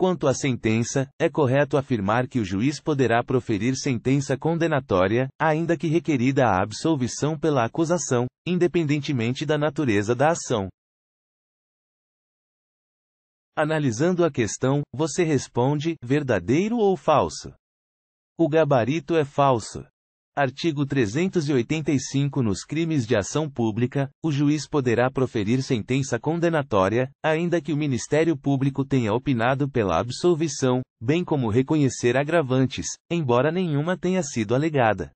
Quanto à sentença, é correto afirmar que o juiz poderá proferir sentença condenatória, ainda que requerida a absolvição pela acusação, independentemente da natureza da ação. Analisando a questão, você responde: verdadeiro ou falso? O gabarito é falso. Artigo 385 Nos crimes de ação pública, o juiz poderá proferir sentença condenatória, ainda que o Ministério Público tenha opinado pela absolvição, bem como reconhecer agravantes, embora nenhuma tenha sido alegada.